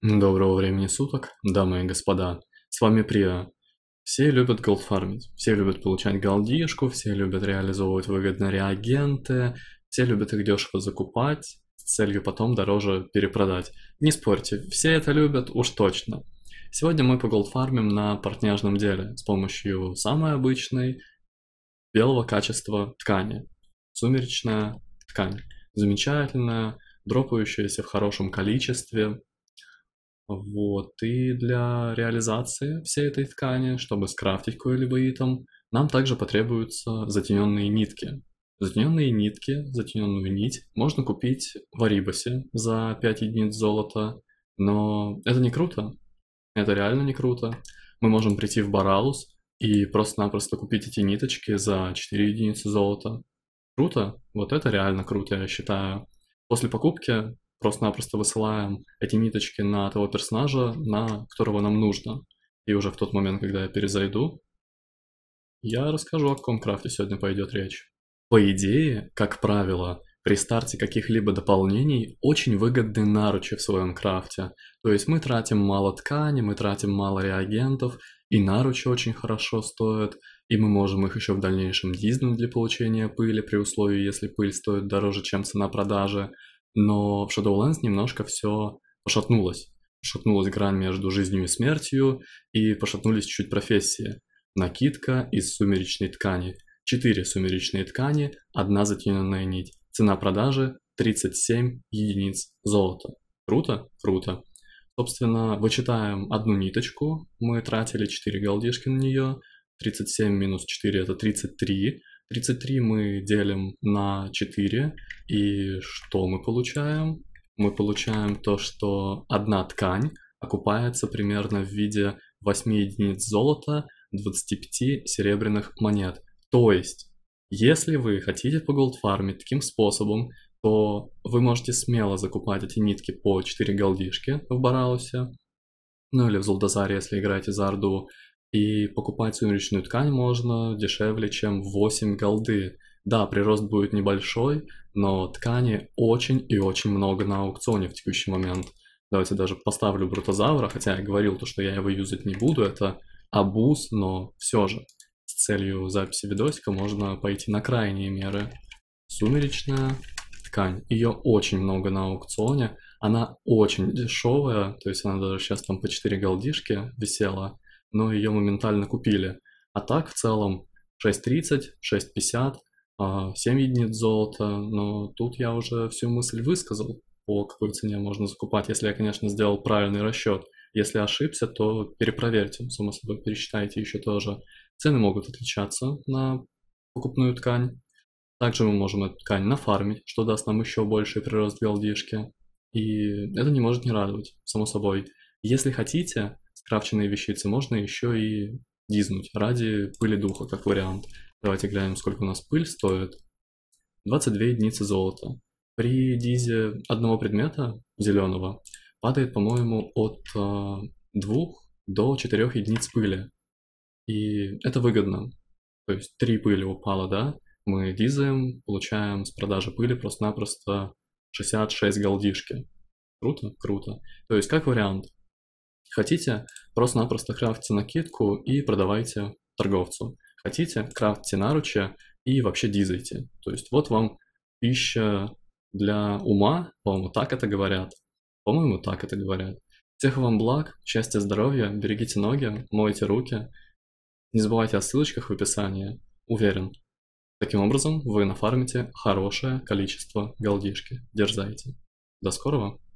Доброго времени суток, дамы и господа. С вами Прия. Все любят голдфармить, все любят получать голдишку, все любят реализовывать выгодные реагенты, все любят их дешево закупать с целью потом дороже перепродать. Не спорьте, все это любят уж точно. Сегодня мы поголдфармим на партняжном деле с помощью самой обычной белого качества ткани. Сумеречная ткань. Замечательная, дропающаяся в хорошем количестве, вот. И для реализации всей этой ткани, чтобы скрафтить какой-либо итем, нам также потребуются затененные нитки. Затененные нитки, затененную нить можно купить в Арибасе за 5 единиц золота, но это не круто. Это реально не круто. Мы можем прийти в Баралус и просто-напросто купить эти ниточки за 4 единицы золота. Круто? Вот это реально круто, я считаю. После покупки просто-напросто высылаем эти ниточки на того персонажа, на которого нам нужно. И уже в тот момент, когда я перезайду, я расскажу, о каком крафте сегодня пойдет речь. По идее, как правило, при старте каких-либо дополнений очень выгодны наручи в своем крафте. То есть мы тратим мало ткани, мы тратим мало реагентов, и наручи очень хорошо стоят, и мы можем их еще в дальнейшем дизнуть для получения пыли при условии, если пыль стоит дороже, чем цена продажи но в Shadowlands немножко все пошатнулось. Пошатнулась грань между жизнью и смертью, и пошатнулись чуть профессии. Накидка из сумеречной ткани. Четыре сумеречные ткани, одна затяненная нить. Цена продажи 37 единиц золота. Круто? Круто. Собственно, вычитаем одну ниточку, мы тратили 4 голдишки на нее, 37 минус 4 это 33, 33 мы делим на 4, и что мы получаем? Мы получаем то, что одна ткань окупается примерно в виде 8 единиц золота, 25 серебряных монет. То есть, если вы хотите поголдфармить таким способом, то вы можете смело закупать эти нитки по 4 голдишки в Бараусе, ну или в Золдазаре, если играете за Орду, и покупать сумеречную ткань можно дешевле, чем 8 голды. Да, прирост будет небольшой, но ткани очень и очень много на аукционе в текущий момент. Давайте даже поставлю брутозавра, хотя я говорил то, что я его юзать не буду, это абуз, но все же. С целью записи видосика можно пойти на крайние меры. Сумеречная ткань. Ее очень много на аукционе. Она очень дешевая, то есть она даже сейчас там по 4 голдишки висела но ее моментально купили. А так в целом 6.30, 6.50, 7 единиц золота, но тут я уже всю мысль высказал, по какой цене можно закупать, если я, конечно, сделал правильный расчет. Если ошибся, то перепроверьте, само собой, пересчитайте еще тоже. Цены могут отличаться на покупную ткань. Также мы можем эту ткань нафармить, что даст нам еще больший прирост голдишки. И это не может не радовать, само собой. Если хотите, крафченные вещицы, можно еще и дизнуть ради пыли духа, как вариант. Давайте глянем, сколько у нас пыль стоит. 22 единицы золота. При дизе одного предмета, зеленого, падает, по-моему, от э, а, 2 до 4 единиц пыли. И это выгодно. То есть 3 пыли упало, да? Мы дизаем, получаем с продажи пыли просто-напросто 66 голдишки. Круто? Круто. То есть, как вариант, Хотите, просто-напросто крафтите накидку и продавайте торговцу. Хотите, крафтите наручи и вообще дизайте. То есть вот вам пища для ума, по-моему, так это говорят. По-моему, так это говорят. Всех вам благ, счастья, здоровья, берегите ноги, мойте руки. Не забывайте о ссылочках в описании. Уверен. Таким образом, вы нафармите хорошее количество голдишки. Дерзайте. До скорого!